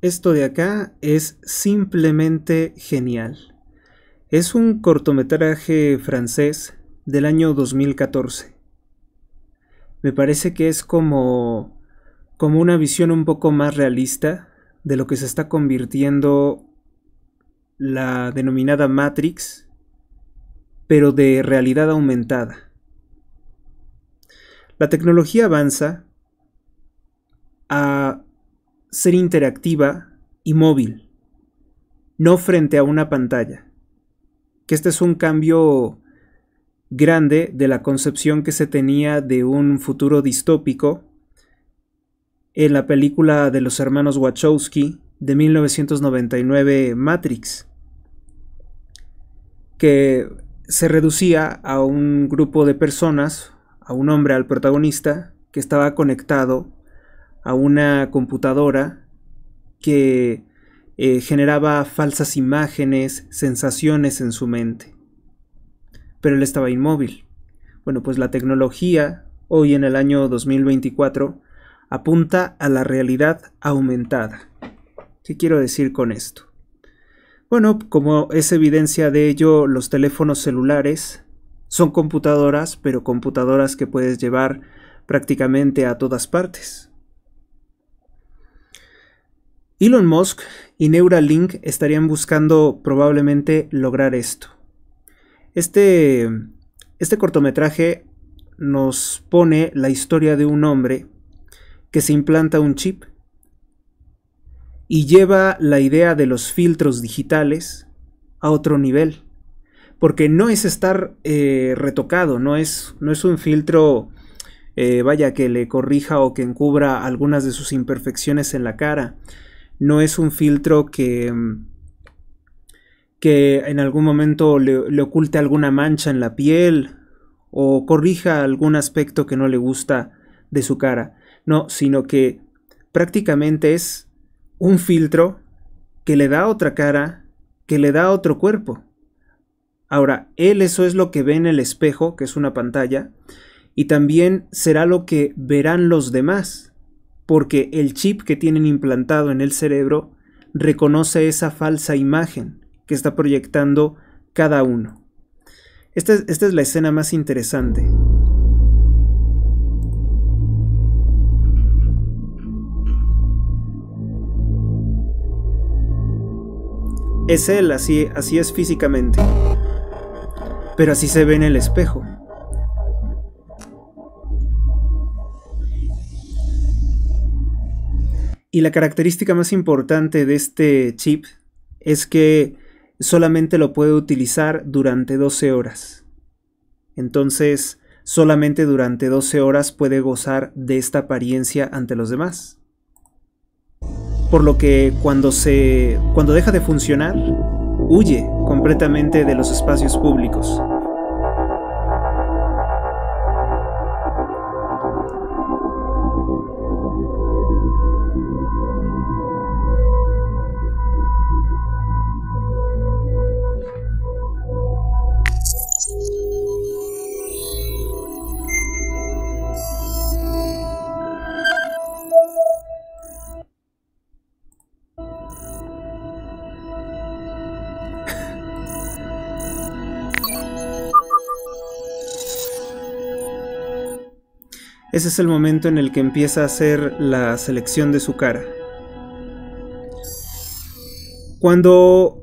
Esto de acá es simplemente genial. Es un cortometraje francés del año 2014. Me parece que es como como una visión un poco más realista de lo que se está convirtiendo la denominada Matrix, pero de realidad aumentada. La tecnología avanza a ser interactiva y móvil, no frente a una pantalla. Que este es un cambio grande de la concepción que se tenía de un futuro distópico en la película de los hermanos Wachowski de 1999 Matrix, que se reducía a un grupo de personas, a un hombre, al protagonista, que estaba conectado a una computadora que eh, generaba falsas imágenes, sensaciones en su mente. Pero él estaba inmóvil. Bueno, pues la tecnología, hoy en el año 2024, apunta a la realidad aumentada. ¿Qué quiero decir con esto? Bueno, como es evidencia de ello, los teléfonos celulares son computadoras, pero computadoras que puedes llevar prácticamente a todas partes. Elon Musk y Neuralink estarían buscando probablemente lograr esto. Este, este cortometraje nos pone la historia de un hombre que se implanta un chip y lleva la idea de los filtros digitales a otro nivel. Porque no es estar eh, retocado, no es, no es, un filtro, eh, vaya, que le corrija o que encubra algunas de sus imperfecciones en la cara, no es un filtro que mm, que en algún momento le, le, oculte alguna mancha en la piel o corrija algún aspecto que no le gusta de su cara. No, sino que prácticamente es un filtro que le da otra cara, que le da otro cuerpo. Ahora, él eso es lo que ve en el espejo, que es una pantalla, y también será lo que verán los demás porque el chip que tienen implantado en el cerebro reconoce esa falsa imagen que está proyectando cada uno. Esta es, la escena más interesante. Es él, así, así es físicamente. Pero así se ve en el espejo. Y la característica más importante de este chip es que solamente lo puede utilizar durante 12 horas. Entonces, solamente durante 12 horas puede gozar de esta apariencia ante los demás. Por lo que cuando se cuando deja de funcionar, huye completamente de los espacios públicos. Ese es el momento en el que empieza a hacer la selección de su cara. Cuando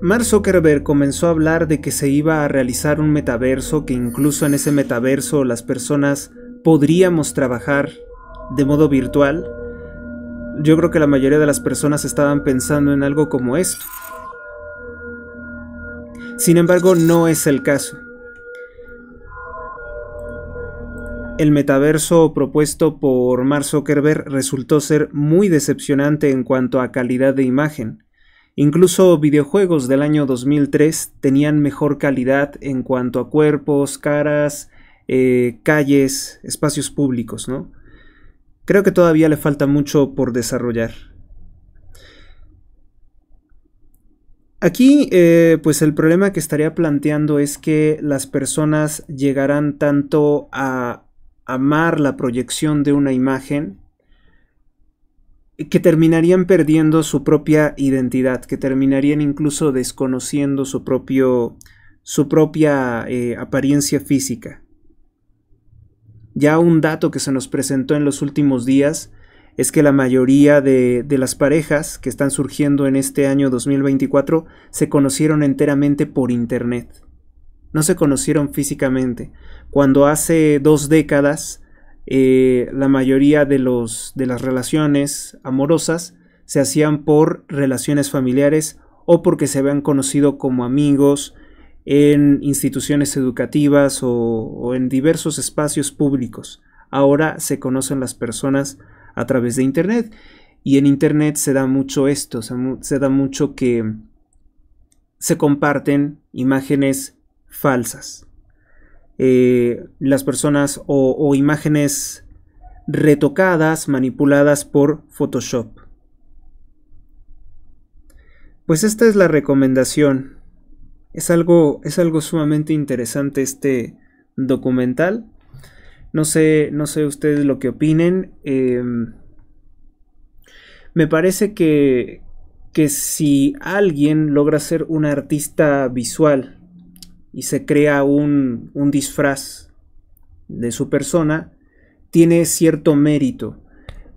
Mark Zuckerberg comenzó a hablar de que se iba a realizar un metaverso, que incluso en ese metaverso las personas podríamos trabajar de modo virtual, yo creo que la mayoría de las personas estaban pensando en algo como esto. Sin embargo, no es el caso. El metaverso propuesto por Mark Zuckerberg resultó ser muy decepcionante en cuanto a calidad de imagen. Incluso videojuegos del año 2003 tenían mejor calidad en cuanto a cuerpos, caras, eh, calles, espacios públicos, ¿no? Creo que todavía le falta mucho por desarrollar. Aquí, eh, pues el problema que estaría planteando es que las personas llegarán tanto a amar la proyección de una imagen que terminarían perdiendo su propia identidad, que terminarían incluso desconociendo su, propio, su propia eh, apariencia física. Ya un dato que se nos presentó en los últimos días es que la mayoría de, de, las parejas que están surgiendo en este año 2024 se conocieron enteramente por Internet. No se conocieron físicamente. Cuando hace dos décadas eh, la mayoría de, los, de las relaciones amorosas se hacían por relaciones familiares o porque se habían conocido como amigos en instituciones educativas o, en diversos espacios públicos. Ahora se conocen las personas a través de Internet. Y en Internet se da mucho esto, se da mucho que se comparten imágenes falsas. Eh, las personas o, imágenes retocadas, manipuladas por Photoshop. Pues esta es la recomendación. Es algo, es algo sumamente interesante este documental. No sé, no sé ustedes lo que opinen. Em, me parece que, que si alguien logra ser un artista visual y se crea un, un disfraz de su persona, tiene cierto mérito.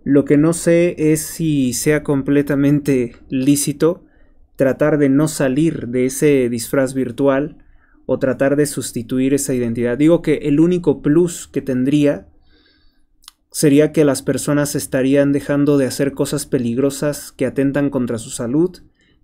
Lo que no sé es si sea completamente lícito tratar de no salir de ese disfraz virtual o tratar de sustituir esa identidad. Digo que el único plus que tendría sería que las personas estarían dejando de hacer cosas peligrosas que atentan contra su salud,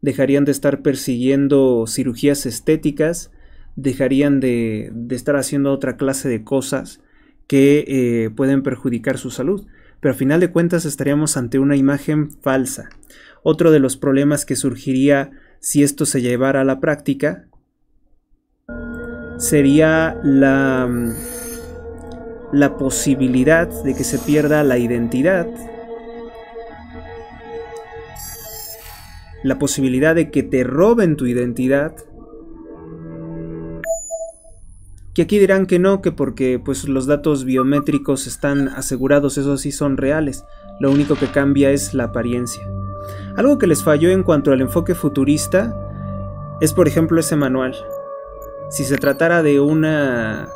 dejarían de estar persiguiendo cirugías estéticas, dejarían de, estar haciendo otra clase de cosas que eh, pueden perjudicar su salud. Pero a final de cuentas estaríamos ante una imagen falsa. Otro de los problemas que surgiría si esto se llevara a la práctica sería la, la posibilidad de que se pierda la identidad, la posibilidad de que te roben tu identidad que aquí dirán que no, que porque pues los datos biométricos están asegurados, eso sí son reales, lo único que cambia es la apariencia. Algo que les falló en cuanto al enfoque futurista es por ejemplo ese manual. Si se tratara de una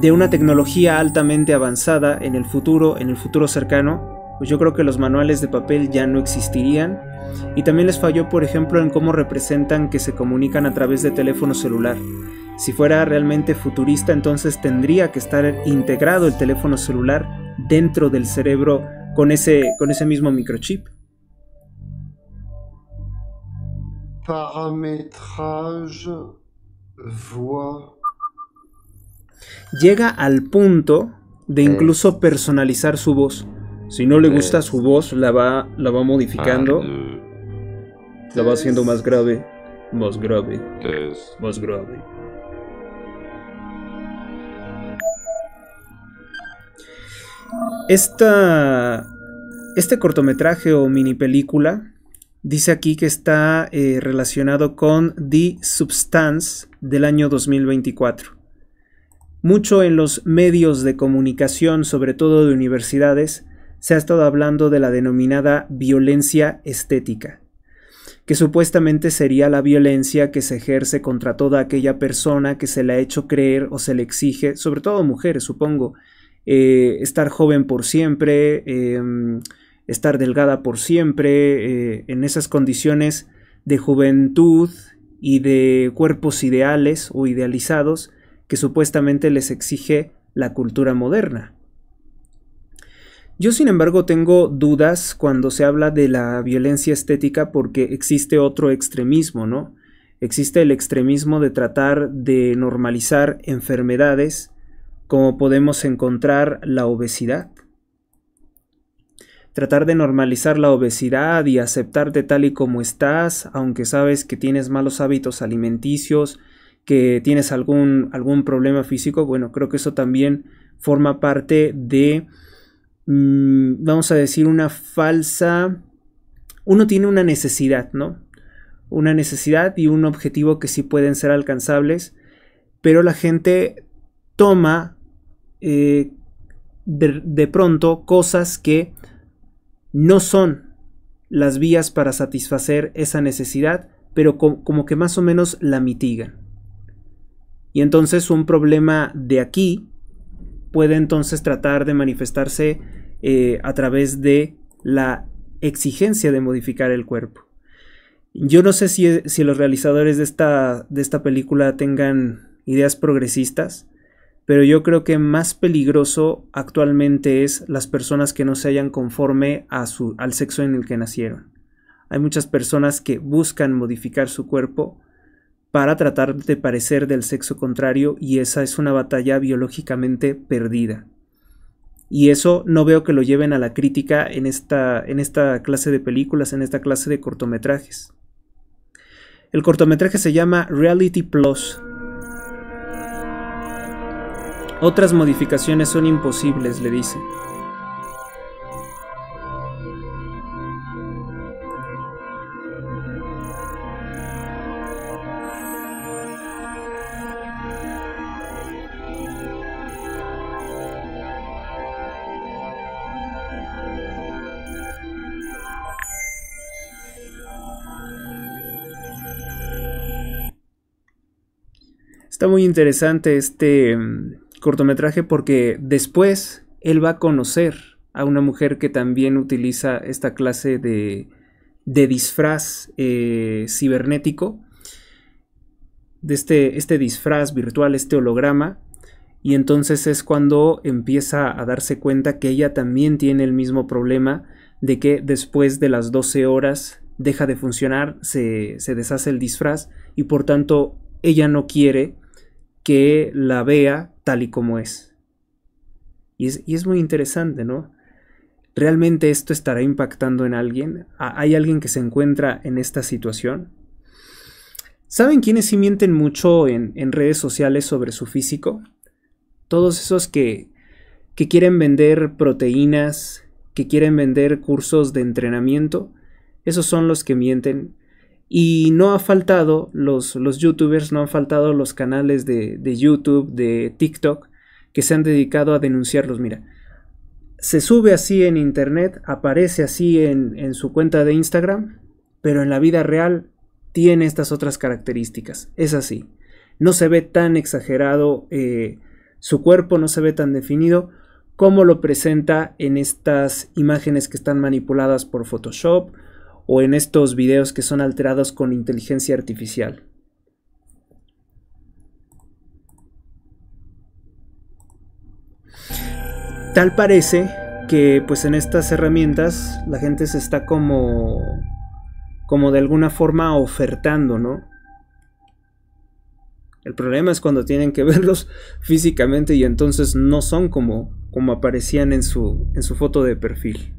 de una tecnología altamente avanzada en el futuro, en el futuro cercano, pues yo creo que los manuales de papel ya no existirían. Y también les falló, por ejemplo, en cómo representan que se comunican a través de teléfono celular. Si fuera realmente futurista, entonces tendría que estar integrado el teléfono celular dentro del cerebro con ese, con ese mismo microchip. Parametraje voix. Llega al punto de eh. incluso personalizar su voz. Si no le eh. gusta su voz, la la va modificando. Ah, eh. La va haciendo más grave, más grave, más grave. este cortometraje o mini película dice aquí que está eh, relacionado con The Substance del año 2024. Mucho en los medios de comunicación, sobre todo de universidades, se ha estado hablando de la denominada violencia estética, que supuestamente sería la violencia que se ejerce contra toda aquella persona que se le ha hecho creer o se le exige, sobre todo mujeres, supongo, eh, estar joven por siempre, em, estar delgada por siempre, eh, en esas condiciones de juventud y de cuerpos ideales o idealizados que supuestamente les exige la cultura moderna. Yo sin embargo tengo dudas cuando se habla de la violencia estética porque existe otro extremismo, ¿no? Existe el extremismo de tratar de normalizar enfermedades como podemos encontrar la obesidad. Tratar de normalizar la obesidad y aceptarte tal y como estás, aunque sabes que tienes malos hábitos alimenticios, que tienes algún, algún problema físico, bueno, creo que eso también forma parte de, mm, vamos a decir, una falsa... Uno tiene una necesidad, ¿no? Una necesidad y un objetivo que sí pueden ser alcanzables, pero la gente toma eh, de, pronto cosas que no son las vías para satisfacer esa necesidad, pero como que más o menos la mitigan. Y entonces un problema de aquí puede entonces tratar de manifestarse eh, a través de la exigencia de modificar el cuerpo. Yo no sé si, los realizadores de de esta película tengan ideas progresistas, pero yo creo que más peligroso actualmente es las personas que no se hallan conforme a su, al sexo en el que nacieron. Hay muchas personas que buscan modificar su cuerpo para tratar de parecer del sexo contrario y esa es una batalla biológicamente perdida. Y eso no veo que lo lleven a la crítica en esta, en esta clase de películas, en esta clase de cortometrajes. El cortometraje se llama Reality Plus otras modificaciones son imposibles, le dice. Está muy interesante este mm, cortometraje porque después él va a conocer a una mujer que también utiliza esta clase de, de disfraz eh, cibernético, de este, este disfraz virtual, este holograma, y entonces es cuando empieza a darse cuenta que ella también tiene el mismo problema de que después de las 12 horas deja de funcionar, se, se deshace el disfraz y por tanto ella no quiere que la vea tal y como es. Y es, muy interesante, ¿no? ¿Realmente esto estará impactando en alguien? ¿Hay alguien que se encuentra en esta situación? ¿Saben quiénes si mienten mucho en, en redes sociales sobre su físico? Todos esos que, que quieren vender proteínas, que quieren vender cursos de entrenamiento, esos son los que mienten y no ha faltado los, youtubers, no han faltado los canales de, YouTube, de TikTok, que se han dedicado a denunciarlos. Mira, se sube así en internet, aparece así en, su cuenta de Instagram, pero en la vida real tiene estas otras características. Es así. No se ve tan exagerado eh, su cuerpo, no se ve tan definido como lo presenta en estas imágenes que están manipuladas por Photoshop o en estos videos que son alterados con inteligencia artificial. Tal parece que pues en estas herramientas la gente se está como como de alguna forma ofertando, ¿no? El problema es cuando tienen que verlos físicamente y entonces no son como como aparecían en su en su foto de perfil.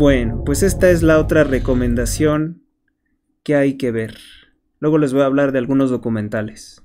Bueno, pues esta es la otra recomendación que hay que ver. Luego les voy a hablar de algunos documentales.